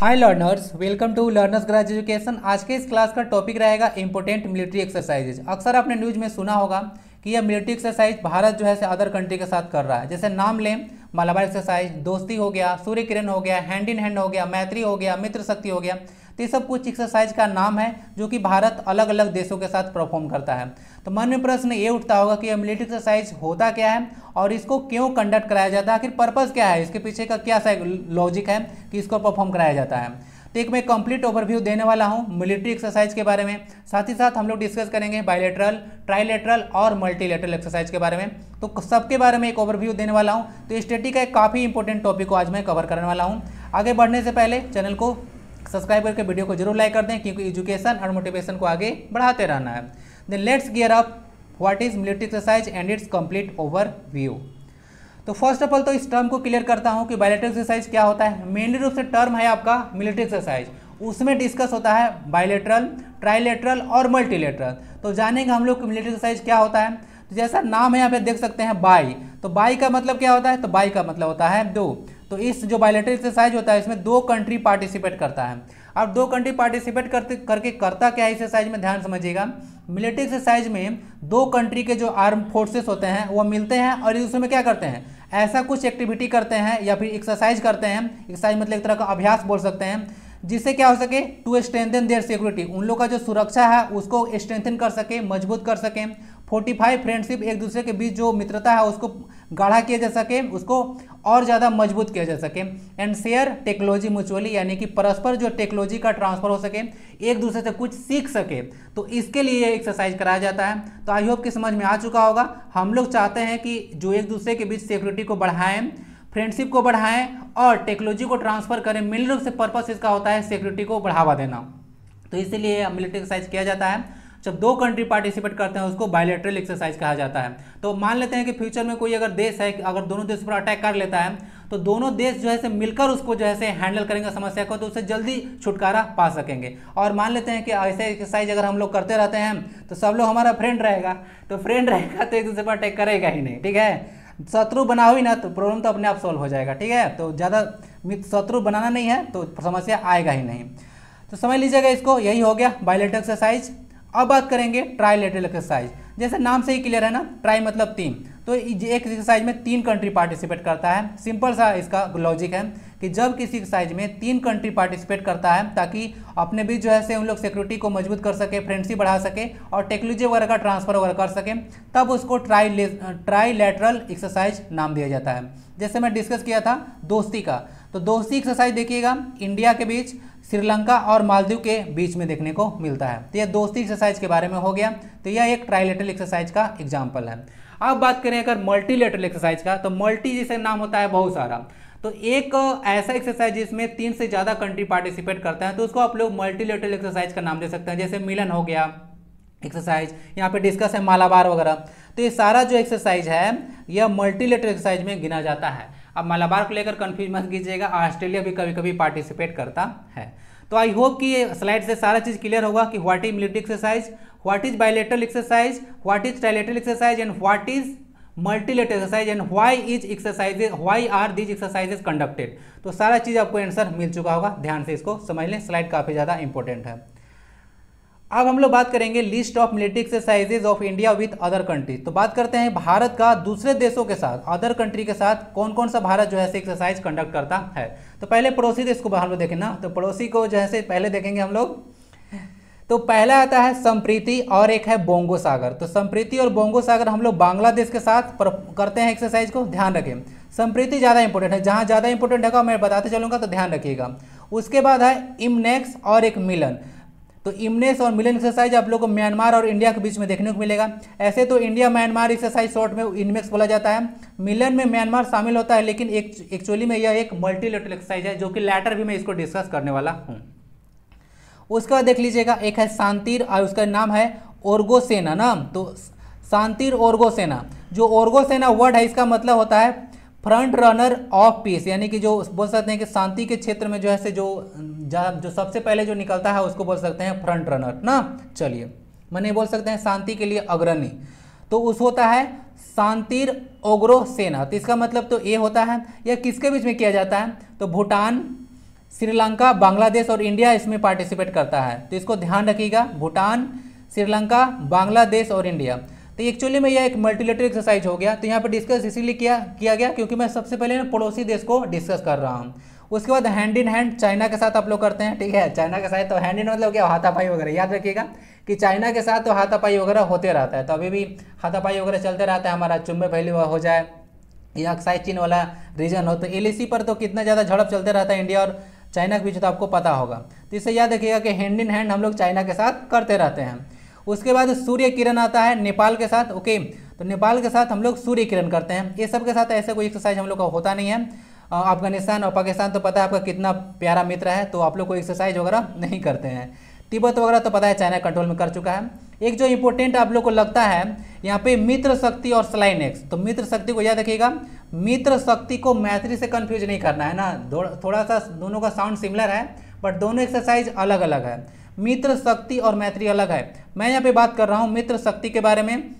hi learners welcome to learners ग्राज education आज के इस क्लास का टॉपिक रहेगा इंपोर्टेंट मिलिट्री एक्सरसाइजेज अक्सर आपने न्यूज़ में सुना होगा कि यह मिलिट्री एक्सरसाइज भारत जो है अदर कंट्री के साथ कर रहा है जैसे नाम लें मलाबार एक्सरसाइज दोस्ती हो गया सूर्य किरण हो गया हैंड इन हैंड हो गया मैत्री हो गया मित्र शक्ति हो गया तो ये सब कुछ एक्सरसाइज का नाम है जो कि भारत अलग अलग देशों के साथ परफॉर्म करता है तो मन में प्रश्न ये उठता होगा कि यह मिलिट्री एक्सरसाइज होता क्या है और इसको क्यों कंडक्ट कराया जाता है आखिर पर्पज़ क्या है इसके पीछे का क्या लॉजिक है कि इसको परफॉर्म कराया जाता है तो एक मैं कंप्लीट ओवरव्यू देने वाला हूँ मिलिट्री एक्सरसाइज के बारे में साथ ही साथ हम लोग डिस्कस करेंगे बायलेटरल ट्राइलेटरल और मल्टीलेटरल एक्सरसाइज के बारे में तो सबके बारे में एक ओवरव्यू देने वाला हूँ तो स्टेटी का एक काफ़ी इंपॉर्टेंट टॉपिक को आज मैं कवर करने वाला हूँ आगे बढ़ने से पहले चैनल को सब्सक्राइब करके वीडियो को जरूर लाइक कर दें क्योंकि एजुकेशन और मोटिवेशन को आगे बढ़ाते रहना है then let's gear up what is military exercise and its complete overview तो फर्स्ट ऑफ ऑल तो इस टर्म को क्लियर करता हूँ कि बायोलेटरल एक्सरसाइज क्या होता है मेनली रूप से टर्म है आपका मिलिट्री एक्सरसाइज उसमें डिस्कस होता है बायोलेटरल ट्राइलेटरल और मल्टीलेटरल तो जानेंगे हम लोग मिलिट्री एक्सरसाइज क्या होता है तो जैसा नाम है यहाँ पे देख सकते हैं बाई तो बाई का मतलब क्या होता है तो बाई का मतलब होता है दो तो इस जो बायोलेटरल एक्सरसाइज होता है इसमें दो कंट्री पार्टिसिपेट करता है अब दो कंट्री पार्टिसिपेट करते करके करता क्या है एक्सरसाइज में ध्यान समझिएगा मिलिट्री एक्सरसाइज में दो कंट्री के जो आर्म फोर्सेस होते हैं वो मिलते हैं और में क्या करते हैं ऐसा कुछ एक्टिविटी करते हैं या फिर एक्सरसाइज करते हैं एक्सरसाइज मतलब एक तरह का अभ्यास बोल सकते हैं जिससे क्या हो सके टू स्ट्रेंथन देयर सिक्योरिटी उन लोग का जो सुरक्षा है उसको स्ट्रेंथन कर सके मजबूत कर सके फोर्टिफाई फ्रेंडशिप एक दूसरे के बीच जो मित्रता है उसको गाढ़ा किया जा सके उसको और ज़्यादा मजबूत किया जा सके एंड शेयर टेक्नोलॉजी म्यूचुअली यानी कि परस्पर जो टेक्नोलॉजी का ट्रांसफर हो सके एक दूसरे से कुछ सीख सके तो इसके लिए ये एक्सरसाइज कराया जाता है तो आई होप कि समझ में आ चुका होगा हम लोग चाहते हैं कि जो एक दूसरे के बीच सिक्योरिटी को बढ़ाएं फ्रेंडशिप को बढ़ाएं और टेक्नोलॉजी को ट्रांसफर करें मिल रूप से पर्पज इसका होता है सिक्योरिटी को बढ़ावा देना तो इसीलिए मिलिट्री एक्सरसाइज किया जाता है जब दो कंट्री पार्टिसिपेट करते हैं उसको बायोलेट्रल एक्सरसाइज कहा जाता है तो मान लेते हैं कि फ्यूचर में कोई अगर देश है अगर दोनों देश पर अटैक कर लेता है तो दोनों देश जो है से मिलकर उसको जो है से हैंडल करेंगे समस्या को तो उससे जल्दी छुटकारा पा सकेंगे और मान लेते हैं कि ऐसे एक्सरसाइज अगर हम लोग करते रहते हैं तो सब लोग हमारा फ्रेंड रहेगा तो फ्रेंड रहेगा तो एक दूसरे पर अटैक करेगा ही नहीं ठीक है शत्रु बना ही ना तो प्रॉब्लम तो अपने आप सॉल्व हो जाएगा ठीक है तो ज़्यादा शत्रु बनाना नहीं है तो समस्या आएगा ही नहीं तो समझ लीजिएगा इसको यही हो गया बायोलेट एक्सरसाइज अब बात करेंगे ट्राई लेटरल एक्सरसाइज जैसे नाम से ही क्लियर है ना ट्राई मतलब तीन तो एक एक्सरसाइज में तीन कंट्री पार्टिसिपेट करता है सिंपल सा इसका लॉजिक है कि जब किसी एक्सरसाइज में तीन कंट्री पार्टिसिपेट करता है ताकि अपने बीच जो है से उन लोग सिक्योरिटी को मजबूत कर सके फ्रेंडशिप बढ़ा सके और टेक्नोलॉजी वगैरह का ट्रांसफर वगैरह कर सके तब उसको ट्राई ट्राई लेटरल एक्सरसाइज नाम दिया जाता है जैसे मैं डिस्कस किया था दोस्ती का तो दोस्ती एक्सरसाइज देखिएगा इंडिया के बीच श्रीलंका और मालदीव के बीच में देखने को मिलता है तो यह दोस्ती एक्सरसाइज के बारे में हो गया तो यह एक ट्राइलेटरल एक्सरसाइज का एग्जाम्पल है अब बात करें अगर मल्टीलेटरल एक्सरसाइज का तो मल्टी जिसे नाम होता है बहुत सारा तो एक ऐसा एक्सरसाइज जिसमें तीन से ज़्यादा कंट्री पार्टिसिपेट करते हैं तो उसको आप लोग मल्टीलेटरल एक्सरसाइज का नाम दे सकते हैं जैसे मिलन हो गया एक्सरसाइज यहाँ पे डिस्कस है मालाबार वगैरह तो ये सारा जो एक्सरसाइज है यह मल्टीलेटरल एक्सरसाइज में गिना जाता है अब मलाबार को लेकर कन्फ्यूज मत कीजिएगा ऑस्ट्रेलिया भी कभी कभी पार्टिसिपेट करता है तो आई होप कि ये स्लाइड से सारा चीज़ क्लियर होगा कि what is military exercise what is bilateral exercise what is trilateral exercise and what is multilateral exercise and why is exercises why are these exercises conducted तो सारा चीज़ आपको आंसर मिल चुका होगा ध्यान से इसको समझ लें स्लाइड काफ़ी ज़्यादा इंपॉर्टेंट है अब हम लोग बात करेंगे list of military exercises of India with other country तो बात करते हैं भारत का दूसरे देशों के साथ अदर कंट्री के साथ कौन कौन सा भारत जो है एक्सरसाइज कंडक्ट करता है तो पहले पड़ोसी देश को हम लोग देखें ना तो पड़ोसी को जो है पहले देखेंगे हम लोग तो पहला आता है संप्रीति और एक है बोंगो सागर तो संप्रीति और बोंगो सागर हम लोग बांग्लादेश के साथ करते हैं एक्सरसाइज को ध्यान रखें संप्रीति ज़्यादा इंपॉर्टेंट है जहाँ ज़्यादा इंपॉर्टेंट है मैं बताते चलूँगा तो ध्यान रखिएगा उसके बाद है इमनेक्स और एक मिलन तो इमनेस और मिलन एक्सरसाइज आप लोग को म्यांमार और इंडिया के बीच में देखने को मिलेगा ऐसे तो इंडिया म्यांमार एक्सरसाइज शॉर्ट में इनमेक्स बोला जाता है मिलन में म्यांमार शामिल होता है लेकिन एक एक्चुअली में यह एक मल्टीलेटरल एक्सरसाइज है जो कि लेटर भी मैं इसको डिस्कस करने वाला हूँ उसके बाद देख लीजिएगा एक है शांतिर और उसका नाम है ओरगोसेना ना तो शांतिर ओरगोसेना जो ओरगोसेना वर्ड है इसका मतलब होता है फ्रंट रनर ऑफ पीस यानी कि जो बोल सकते हैं कि शांति के क्षेत्र में जो है से जो जो सबसे पहले जो निकलता है उसको बोल सकते हैं फ्रंट रनर ना चलिए मैंने बोल सकते हैं शांति के लिए अग्रणी तो उस होता है शांतिर ओग्रो सेना तो इसका मतलब तो ये होता है या किसके बीच में किया जाता है तो भूटान श्रीलंका बांग्लादेश और इंडिया इसमें पार्टिसिपेट करता है तो इसको ध्यान रखिएगा भूटान श्रीलंका बांग्लादेश और इंडिया तो एक्चुअली में यह एक मल्टीलेटर एक्सरसाइज हो गया तो यहाँ पर डिस्कस इसीलिए किया किया गया क्योंकि मैं सबसे पहले ना पड़ोसी देश को डिस्कस कर रहा हूँ उसके बाद हैंड इन हैंड चाइना के साथ आप लोग करते हैं ठीक है चाइना के साथ तो हैंड इन मतलब क्या हाथापाई वगैरह याद रखिएगा कि चाइना के साथ तो हाथापाई वगैरह होते रहता है तो अभी भी हाथापाई वगैरह चलते रहता है हमारा चुम्बे फैली हो जाए या अक्साई चीन वाला रीजन हो तो एल पर तो कितना ज़्यादा झड़प चलते रहता है इंडिया और चाइना के बीच तो आपको पता होगा तो इससे याद रखिएगा कि हैंड इन हैंड हम लोग चाइना के साथ करते रहते हैं उसके बाद सूर्य किरण आता है नेपाल के साथ ओके तो नेपाल के साथ हम लोग सूर्य किरण करते हैं ये सब के साथ ऐसे कोई एक्सरसाइज हम लोग का होता नहीं है अफगानिस्तान और पाकिस्तान तो पता है आपका कितना प्यारा मित्र है तो आप लोग कोई एक्सरसाइज वगैरह नहीं करते हैं तिब्बत वगैरह तो पता है चाइना कंट्रोल में कर चुका है एक जो इंपॉर्टेंट आप लोग को लगता है यहाँ पे मित्र शक्ति और स्लाइनेक्स तो मित्र शक्ति को याद रखिएगा मित्र शक्ति को मैत्री से कन्फ्यूज नहीं करना है ना थोड़ा सा दोनों का साउंड सिमिलर है बट दोनों एक्सरसाइज अलग अलग है मित्र शक्ति और मैत्री अलग है मैं यहाँ पे बात कर रहा हूँ मित्र शक्ति के बारे में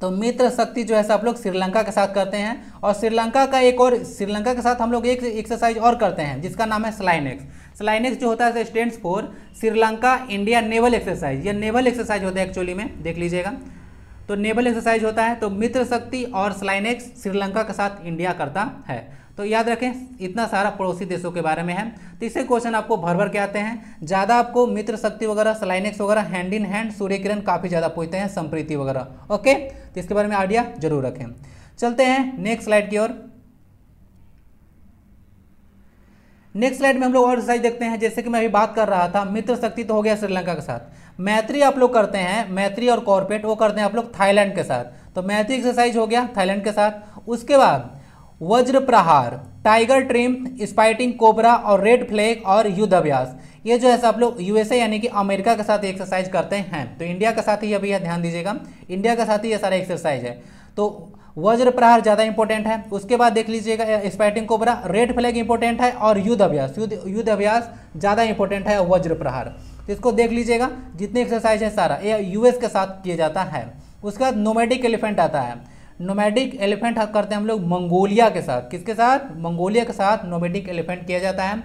तो मित्र शक्ति जो है सब लोग श्रीलंका के साथ करते हैं और श्रीलंका का एक और श्रीलंका के साथ हम लोग एक एक्सरसाइज और करते हैं जिसका नाम है स्लाइनेक्स स्लाइनेक्स जो होता है stands for Sri Lanka India naval exercise ये नेवल एक्सरसाइज होता है एक्चुअली में देख लीजिएगा तो नेवल एक्सरसाइज होता है तो मित्र शक्ति और स्लाइनेक्स श्रीलंका के साथ इंडिया करता है तो याद रखें इतना सारा पड़ोसी देशों के बारे में है तीसरे क्वेश्चन आपको भर भर के आते हैं ज़्यादा आपको मित्र शक्ति वगैरह सलाइनिक्स वगैरह हैंड इन हैंड सूर्य किरण काफ़ी ज़्यादा पूछते हैं संप्रीति वगैरह ओके तो इसके बारे में आइडिया जरूर रखें चलते हैं नेक्स्ट स्लाइड की ओर नेक्स्ट स्लाइड में हम लोग और एक्सरसाइज देखते हैं जैसे कि मैं अभी बात कर रहा था मित्र शक्ति तो हो गया श्रीलंका के साथ मैत्री आप लोग करते हैं मैत्री और कॉर्पोरेट वो करते हैं आप लोग थाईलैंड के साथ तो मैत्री एक्सरसाइज हो गया थाईलैंड के साथ उसके बाद Vajra Prahar tiger triumph spitting cobra और रेड फ्लैग और युद्ध अभ्यास ये जो है सब लोग यूएसए यानी कि अमेरिका के साथ एक्सरसाइज करते हैं तो इंडिया के साथ ही अभी यह ध्यान दीजिएगा इंडिया के साथ ही ये सारा एक्सरसाइज है तो वज्र प्रहार ज़्यादा इंपॉर्टेंट है उसके बाद देख लीजिएगा spitting cobra red flag important है और युद्ध अभ्यास युद्ध युद्ध अभ्यास ज़्यादा इंपॉर्टेंट है वज्र प्रहार तो इसको देख लीजिएगा जितने एक्सरसाइज है सारा ये यूएस के साथ किया जाता है उसके बाद नोमेटिक एलिफेंट आता है नोमेडिक एलिफेंट हक करते हैं हम लोग मंगोलिया के साथ किसके साथ मंगोलिया के साथ नोमेडिक एलिफेंट किया जाता है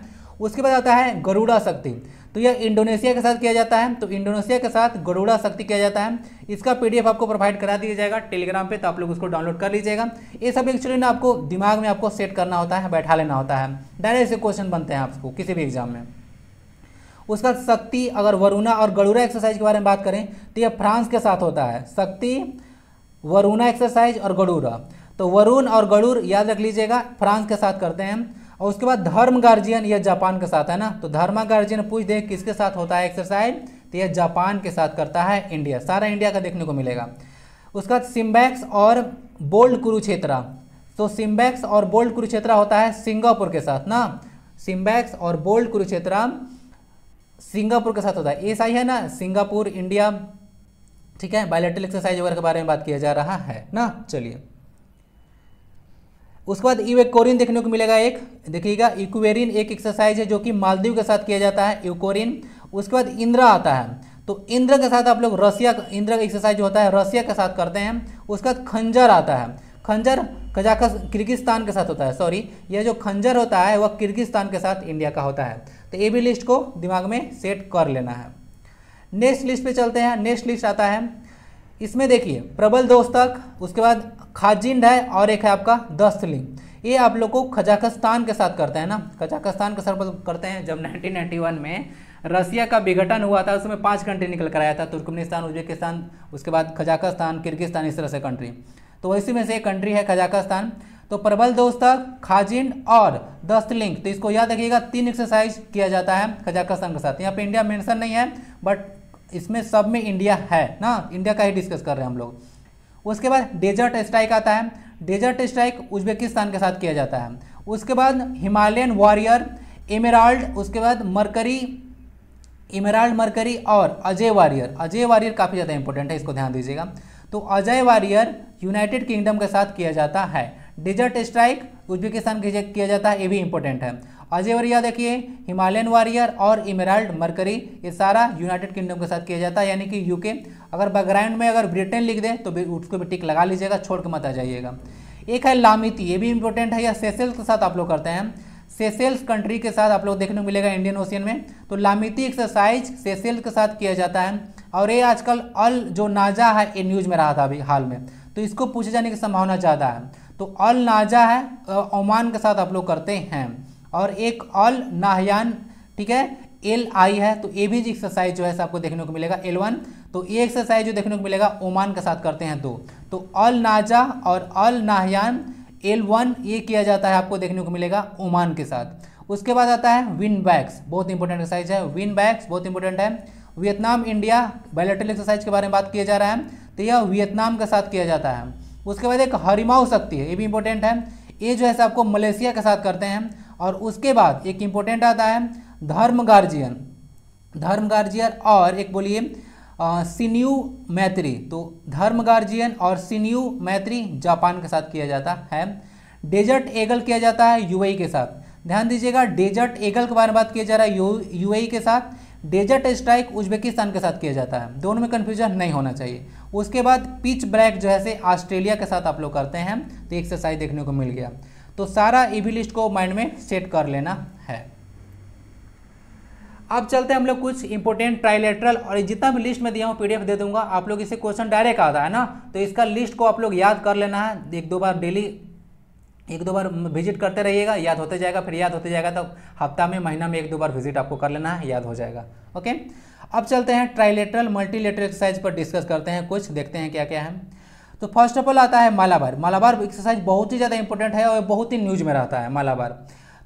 उसके बाद आता है गरुड़ा शक्ति तो यह इंडोनेशिया के साथ किया जाता है तो इंडोनेशिया के साथ गरुड़ा शक्ति किया जाता है इसका पीडीएफ आपको प्रोवाइड करा दिया जाएगा टेलीग्राम पे तो आप लोग उसको डाउनलोड कर लीजिएगा ये सब एक्चुअली ना आपको दिमाग में आपको सेट करना होता है बैठा लेना होता है डायरेक्ट से क्वेश्चन बनते हैं आपको किसी भी एग्जाम में उसका शक्ति अगर वरुणा और गरुड़ा एक्सरसाइज के बारे में बात करें तो यह फ्रांस के साथ होता है शक्ति वरुणा एक्सरसाइज और गड़ूरा तो वरुण और गड़ूर याद रख लीजिएगा फ्रांस के साथ करते हैं और उसके बाद धर्म गार्जियन यह जापान के साथ है ना तो धर्मा गार्जियन पूछ दे किसके साथ होता है एक्सरसाइज तो यह जापान के साथ करता है इंडिया सारा इंडिया का देखने को मिलेगा उसके बाद सिम्बैक्स और बोल्ड कुरुक्षेत्रा तो सिम्बैक्स और बोल्ड कुरुक्षेत्रा होता है सिंगापुर के साथ ना सिम्बैक्स और बोल्ड कुरुक्षेत्रा सिंगापुर के साथ होता है ऐसा ही है ना सिंगापुर इंडिया ठीक है बायोलेट्रल एक्सरसाइज वगैरह के बारे में बात किया जा रहा है ना चलिए उसके बाद इवेकोरिन देखने को मिलेगा एक देखिएगा इक्वेरिन एक एक्सरसाइज है जो कि मालदीव के साथ किया जाता है इकोरिन उसके बाद इंद्रा आता है तो इंद्र के साथ आप लोग रसिया इंद्र का एक्सरसाइज जो होता है रसिया के साथ करते हैं उसके बाद खंजर आता है खंजर कजाक किर्गिस्तान के साथ होता है सॉरी यह जो खंजर होता है वह किर्गिस्तान के साथ इंडिया का होता है तो ये भी लिस्ट को दिमाग में सेट कर लेना है नेक्स्ट लिस्ट पे चलते हैं नेक्स्ट लिस्ट आता है इसमें देखिए प्रबल दोस्तक उसके बाद खाजिंड है और एक है आपका दस्तलिंग ये आप लोग को कजाकिस्तान के साथ करते हैं ना कजाकिस्तान के साथ करते हैं जब 1991 में रसिया का विघटन हुआ था उसमें पांच कंट्री निकल कर आया था तुर्कमेनिस्तान उज्बेकिस्तान उसके बाद कजाकिस्तान किर्गिस्तान इस तरह से कंट्री तो इसी में से एक कंट्री है कजाकिस्तान तो प्रबल दोस्तक खाजिन और दस्तलिंग तो इसको याद रखिएगा तीन एक्सरसाइज किया जाता है कजाकस्तान के साथ यहाँ पे इंडिया मेंशन नहीं है बट इसमें सब में इंडिया है ना इंडिया का ही डिस्कस कर रहे हैं हम लोग उसके बाद डेजर्ट स्ट्राइक आता है डेजर्ट स्ट्राइक उज्बेकिस्तान के साथ किया जाता है उसके बाद हिमालयन वॉरियर इमेराल्ड उसके बाद मरकरी इमेराल्ड मरकरी और अजय वारियर अजय वारियर काफ़ी ज़्यादा इंपॉर्टेंट है इसको ध्यान दीजिएगा तो अजय वारियर यूनाइटेड किंगडम के साथ किया जाता है डिजर्ट स्ट्राइक उज्बेकिस्तान किया जाता है ये भी इंपॉर्टेंट है अजय वरिया देखिए हिमालयन वॉरियर और इमेराल्ड मरकरी ये सारा यूनाइटेड किंगडम के साथ किया जाता है यानी कि यूके अगर बैकग्राउंड में अगर ब्रिटेन लिख दे तो उसको भी टिक लगा लीजिएगा छोड़ के मत आ जाइएगा एक है लामिति ये भी इंपॉर्टेंट है या सेसेल्स के साथ आप लोग करते हैं सेसेल्स कंट्री के साथ आप लोग देखने को मिलेगा इंडियन ओशियन में तो लामिति एक्सरसाइज सेसेल्स के साथ किया जाता है और ये आजकल अल जो नाजा है ये न्यूज़ में रहा था अभी हाल में तो इसको पूछे जाने की संभावना ज़्यादा है तो अल नाजा है ओमान के साथ आप लोग करते हैं और एक अल नाहयान ठीक है एल आई है तो ए भी एक्सरसाइज जो है आपको देखने को मिलेगा एल वन तो ये एक्सरसाइज जो देखने को मिलेगा ओमान के साथ करते हैं तो तो अल नाजा और अल नाहयान एल वन ये किया जाता है आपको देखने को मिलेगा ओमान के साथ उसके बाद आता है विन बैक्स बहुत इंपॉर्टेंट एक्सरसाइज है विन बैक्स बहुत इंपॉर्टेंट है वियतनाम इंडिया बायोलेटरल एक्सरसाइज के बारे में बात किया जा रहा है तो यह वियतनाम के साथ किया जाता है उसके बाद एक हरिमाऊ शक्ति है ये भी इंपॉर्टेंट है ये जो है आपको मलेशिया के साथ करते हैं और उसके बाद एक इम्पोर्टेंट आता है धर्म गार्जियन धर्म गार्जियन और एक बोलिए सिन्यू मैत्री तो धर्म गार्जियन और सिन्यू मैत्री जापान के साथ किया जाता है डेजर्ट एगल किया जाता है यूएई के साथ ध्यान दीजिएगा डेजर्ट एगल के बारे में बात किया जा रहा है यू यूएई के साथ डेजर्ट स्ट्राइक उज्बेकिस्तान के साथ किया जाता है दोनों में कन्फ्यूजन नहीं होना चाहिए उसके बाद पिच ब्रैक जो है से ऑस्ट्रेलिया के साथ आप लोग करते हैं तो एक्सरसाइज देखने को मिल गया तो सारा ईवी लिस्ट को माइंड में सेट कर लेना है अब चलते हैं हम लोग कुछ इंपोर्टेंट ट्राइलेटरल और जितना भी लिस्ट में दिया हूँ पीडीएफ दे दूंगा आप लोग इसे क्वेश्चन डायरेक्ट आता है ना तो इसका लिस्ट को आप लोग याद कर लेना है एक दो बार डेली एक दो बार विजिट करते रहिएगा याद होते जाएगा फिर याद होते जाएगा तो हफ्ता में महीना में एक दो बार विजिट आपको कर लेना है याद हो जाएगा ओके अब चलते हैं ट्राइलेटरल मल्टीलेटरल एक्सरसाइज पर डिस्कस करते हैं कुछ देखते हैं क्या क्या है तो फर्स्ट ऑफ ऑल आता है मालाबार मालाबार एक्सरसाइज बहुत ही ज़्यादा इंपॉर्टेंट है और बहुत ही न्यूज में रहता है मालाबार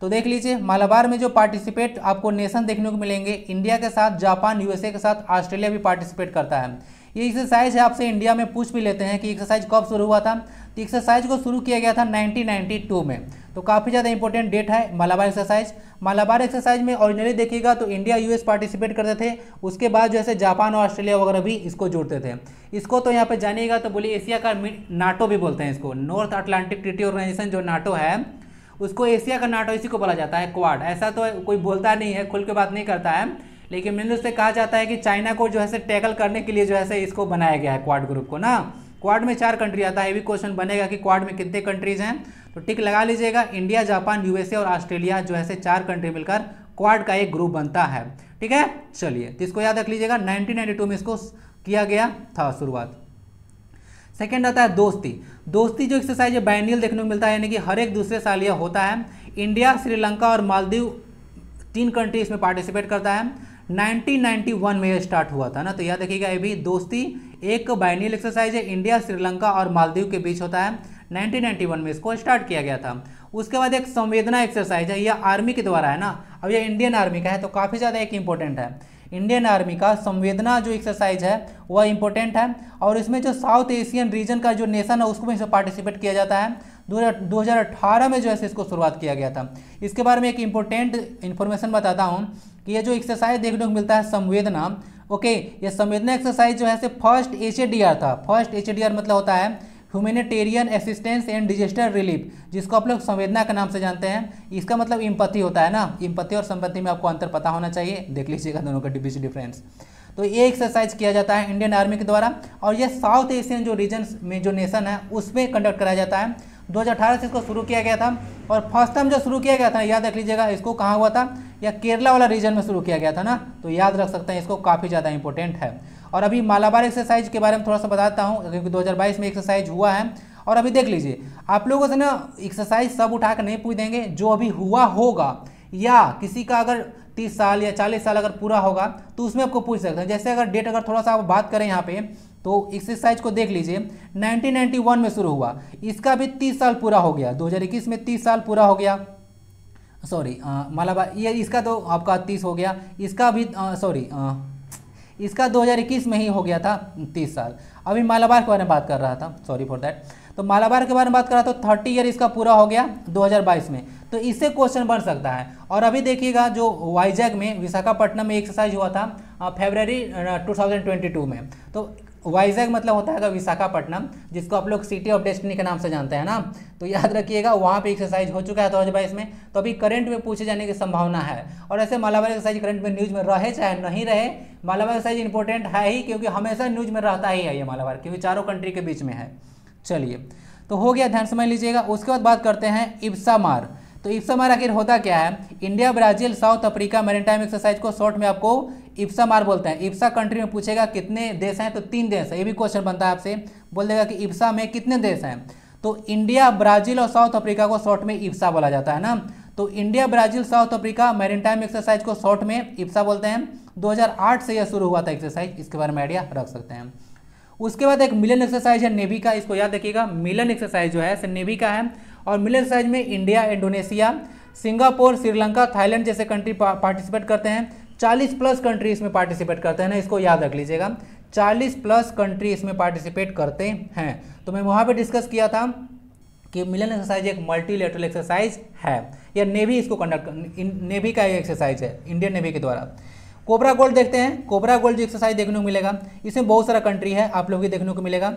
तो देख लीजिए मालाबार में जो पार्टिसिपेट आपको नेशन देखने को मिलेंगे इंडिया के साथ जापान यूएसए के साथ ऑस्ट्रेलिया भी पार्टिसिपेट करता है ये एक्सरसाइज है आपसे इंडिया में पूछ भी लेते हैं कि एक्सरसाइज कब शुरू हुआ था तो एक्सरसाइज को शुरू किया गया था 1992 में तो काफ़ी ज़्यादा इंपॉर्टेंट डेट है मालाबार एक्सरसाइज मालाबार एक्सरसाइज में ऑरिजिनली देखिएगा तो इंडिया यूएस पार्टिसिपेट करते थे उसके बाद जो है जापान और ऑस्ट्रेलिया वगैरह भी इसको जोड़ते थे इसको तो यहाँ पर जानिएगा तो बोलिए एशिया का नाटो भी बोलते हैं इसको नॉर्थ अटलांटिक ट्रिटी ऑर्गेनाइजेशन जो नाटो है उसको एशिया का नाटो इसी को बोला जाता है क्वाड ऐसा तो कोई बोलता नहीं है खुल के बात नहीं करता है लेकिन रूप से कहा जाता है कि चाइना को जो है से टैकल करने के लिए जो है से इसको बनाया गया है क्वाड ग्रुप को ना क्वाड में चार कंट्री आता है ये भी क्वेश्चन बनेगा कि क्वाड में कितने कंट्रीज हैं तो टिक लगा लीजिएगा इंडिया जापान यूएसए और ऑस्ट्रेलिया जो ऐसे चार कंट्री मिलकर क्वाड का एक ग्रुप बनता है ठीक है चलिए तो इसको याद रख लीजिएगा 1992 में इसको किया गया था शुरुआत सेकेंड आता है दोस्ती दोस्ती जो एक्सरसाइज है बैनियल देखने को मिलता है यानी कि हर एक दूसरे साल यह होता है इंडिया श्रीलंका और मालदीव तीन कंट्री इसमें पार्टिसिपेट करता है 1991 में यह स्टार्ट हुआ था ना तो याद रखिएगा ये भी दोस्ती एक बाइनियल एक्सरसाइज है इंडिया श्रीलंका और मालदीव के बीच होता है 1991 में इसको स्टार्ट किया गया था उसके बाद एक संवेदना एक्सरसाइज है यह आर्मी के द्वारा है ना अब यह इंडियन आर्मी का है तो काफ़ी ज़्यादा एक इंपॉर्टेंट है इंडियन आर्मी का संवेदना जो एक्सरसाइज है वह इंपॉर्टेंट है और इसमें जो साउथ एशियन रीजन का जो नेशन है उसको भी इसमें पार्टिसिपेट किया जाता है दो हज़ार में जो है इसको शुरुआत किया गया था इसके बारे में एक इम्पोर्टेंट इन्फॉर्मेशन बताता हूँ कि ये जो एक्सरसाइज देखने को मिलता है संवेदना ओके ये संवेदना एक्सरसाइज जो है से फर्स्ट एच था फर्स्ट एच मतलब होता है humanitarian assistance and disaster relief जिसको आप लोग संवेदना के नाम से जानते हैं इसका मतलब इम्पत्ति होता है ना इम्पत्ति और संपत्ति में आपको अंतर पता होना चाहिए देख लीजिएगा दोनों का बीच डिफरेंस तो ये एक्सरसाइज किया जाता है इंडियन आर्मी के द्वारा और ये साउथ एशियन जो रीजन में जो नेशन है उसमें कंडक्ट कराया जाता है 2018 से इसको शुरू किया गया था और फर्स्ट टाइम जो शुरू किया गया था याद रख लीजिएगा इसको कहाँ हुआ था या केरला वाला रीजन में शुरू किया गया था ना तो याद रख सकते हैं इसको काफ़ी ज़्यादा इंपॉर्टेंट है और अभी मालाबार एक्सरसाइज के बारे में थोड़ा सा बताता हूँ क्योंकि दो में एक्सरसाइज हुआ है और अभी देख लीजिए आप लोगों से ना एक्सरसाइज सब उठा कर नहीं पूछ देंगे जो अभी हुआ होगा या किसी का अगर तीस साल या चालीस साल अगर पूरा होगा तो उसमें आपको पूछ सकते हैं जैसे अगर डेट अगर थोड़ा सा आप बात करें यहाँ पे तो एक्सरसाइज को देख लीजिए 1991 में शुरू हुआ इसका भी 30 साल पूरा हो गया 2021 में 30 साल पूरा हो गया सॉरी मालाबा ये इसका तो आपका 30 हो गया इसका भी सॉरी इसका 2021 में ही हो गया था 30 साल अभी मालाबार के बारे में बात कर रहा था सॉरी फॉर दैट तो मालाबार के बारे में बात कर रहा था थर्टी तो ईयर इसका पूरा हो गया 2022 में तो इससे क्वेश्चन बन सकता है और अभी देखिएगा जो वाइजैग में विशाखापट्टनम में एक्सरसाइज हुआ था फेबररी 2022 में तो वाइजैग मतलब होता है विशाखापट्टनम जिसको आप लोग सिटी ऑफ डेस्टिनी के नाम से जानते हैं ना तो याद रखिएगा वहाँ पे एक्सरसाइज हो चुका है दो तो हज़ार में तो अभी करंट में पूछे जाने की संभावना है और ऐसे मालाबार एक्सरसाइज करंट में न्यूज़ में रहे चाहे नहीं रहे मालाबार एक्सरसाइज इंपॉर्टेंट है ही क्योंकि हमेशा न्यूज़ में रहता ही है ये मालाबार क्योंकि चारों कंट्री के बीच में है चलिए तो हो गया ध्यान समझ लीजिएगा उसके बाद बात करते हैं इब्सामार तो इप्समार आखिर होता क्या है India Brazil South Africa maritime exercise को शॉर्ट में आपको इप्सा मार बोलते हैं इप्सा कंट्री में पूछेगा कितने देश हैं तो तीन देश है ये भी क्वेश्चन बनता है आपसे बोल देगा कि इप्सा में कितने देश हैं तो इंडिया ब्राज़ील और साउथ अफ्रीका को शॉर्ट में इप्सा बोला जाता है ना तो India Brazil South Africa maritime exercise को शॉर्ट में इप्सा बोलते हैं दो से यह शुरू हुआ था एक्सरसाइज इसके बारे में आइडिया रख सकते हैं उसके बाद एक मिलन एक्सरसाइज है नेवी का इसको याद रखिएगा मिलन एक्सरसाइज जो है नेवी का है और मिलन एक्सरसाइज में India Indonesia Singapore Sri Lanka Thailand जैसे कंट्री पार्टिसिपेट करते हैं 40 प्लस कंट्री इसमें पार्टिसिपेट करते हैं ना इसको याद रख लीजिएगा 40 प्लस कंट्री इसमें पार्टिसिपेट करते हैं तो मैं वहाँ पे डिस्कस किया था कि मिलन एक्सरसाइज एक मल्टीलेटरल एक्सरसाइज है या नेवी इसको कंडक्ट नेवी का एक एक्सरसाइज है इंडियन नेवी के द्वारा कोबरा गोल्ड देखते हैं कोबरा गोल्ड जो एक्सरसाइज देखने को मिलेगा इसमें बहुत सारा कंट्री है आप लोग भी देखने को मिलेगा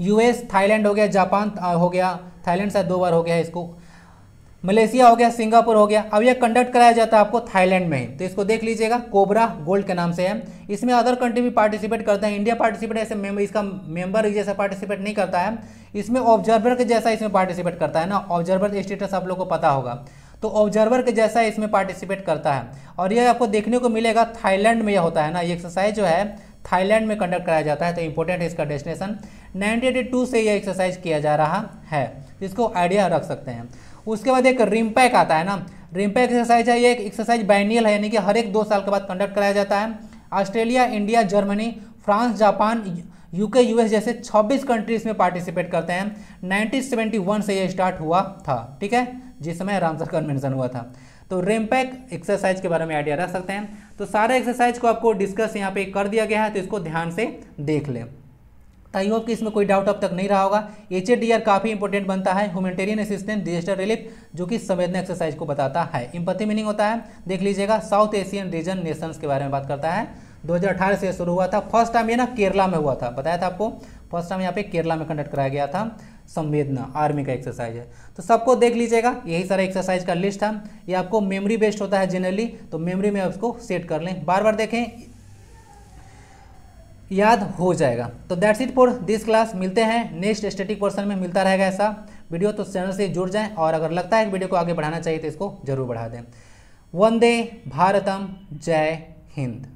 यूएस थाईलैंड हो गया जापान हो गया थाईलैंड शायद दो बार हो गया है इसको मलेशिया हो गया सिंगापुर हो गया अब यह कंडक्ट कराया जाता है आपको थाईलैंड में तो इसको देख लीजिएगा कोबरा गोल्ड के नाम से है इसमें अदर कंट्री भी पार्टिसिपेट करता है इंडिया पार्टिसिपेट ऐसे मेंबर इसका मेंबर जैसा पार्टिसिपेट नहीं करता है इसमें ऑब्जर्वर के जैसा इसमें पार्टिसिपेट करता है ना ऑब्जर्वर स्टेटस आप लोग को पता होगा तो ऑब्जर्वर के जैसा इसमें पार्टिसिपेट करता है और यह आपको देखने को मिलेगा थाईलैंड में यह होता है ना ये एक्सरसाइज जो है थाईलैंड में कंडक्ट कराया जाता है तो इंपॉर्टेंट है इसका डेस्टिनेशन 1982 से यह एक्सरसाइज किया जा रहा है इसको आइडिया रख सकते हैं उसके बाद एक रिमपैक आता है ना रिमपैक एक्सरसाइज है ये एक एक्सरसाइज बैनियल है यानी कि हर एक दो साल के बाद कंडक्ट कराया जाता है Australia India Germany France Japan UK US जैसे 26 कंट्रीज में पार्टिसिपेट करते हैं 1971 से ये स्टार्ट हुआ था ठीक है जिस समय रामसर कन्वेंशन हुआ था तो रेमपैक एक्सरसाइज के बारे में आइडिया रख सकते हैं तो सारे एक्सरसाइज को आपको डिस्कस यहाँ पे कर दिया गया है तो इसको ध्यान से देख लें आई होप कि इसमें कोई डाउट अब तक नहीं रहा होगा एच काफ़ी इंपॉर्टेंट बनता है ह्यूमेटेरियन असिस्टेंट डिजास्टर रिलीफ जो कि संवेदना एक्सरसाइज को बताता है इम्पति मीनिंग होता है देख लीजिएगा साउथ एशियन रीजन नेशंस के बारे में बात करता है 2018 से शुरू हुआ था फर्स्ट टाइम ये ना केरला में हुआ था बताया था आपको फर्स्ट टाइम यहाँ पे केरला में कंडक्ट कराया गया था संवेदना आर्मी का एक्सरसाइज है तो सबको देख लीजिएगा यही सारा एक्सरसाइज का लिस्ट था ये आपको मेमोरी बेस्ड होता है जनरली तो मेमोरी में आप सेट कर लें बार बार देखें याद हो जाएगा तो that's it for this class मिलते हैं नेक्स्ट स्टेटिक पोर्सन में मिलता रहेगा ऐसा वीडियो तो चैनल से जुड़ जाएं और अगर लगता है वीडियो को आगे बढ़ाना चाहिए तो इसको जरूर बढ़ा दें वंदे भारतम जय हिंद